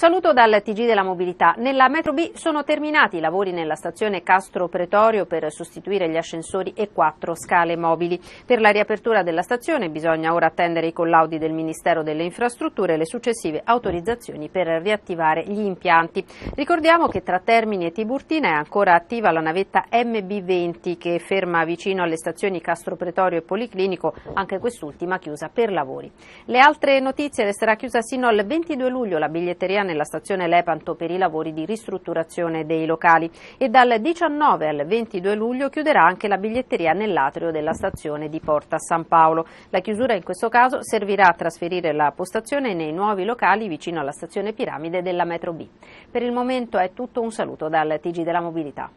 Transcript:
Un saluto dal TG della mobilità. Nella metro B sono terminati i lavori nella stazione Castro Pretorio per sostituire gli ascensori e quattro scale mobili. Per la riapertura della stazione bisogna ora attendere i collaudi del Ministero delle Infrastrutture e le successive autorizzazioni per riattivare gli impianti. Ricordiamo che tra Termini e Tiburtina è ancora attiva la navetta MB20 che ferma vicino alle stazioni Castro Pretorio e Policlinico, anche quest'ultima chiusa per lavori. Le altre notizie resterà chiusa sino al 22 luglio la biglietteria nella stazione Lepanto per i lavori di ristrutturazione dei locali e dal 19 al 22 luglio chiuderà anche la biglietteria nell'atrio della stazione di Porta San Paolo. La chiusura in questo caso servirà a trasferire la postazione nei nuovi locali vicino alla stazione Piramide della Metro B. Per il momento è tutto un saluto dal TG della Mobilità.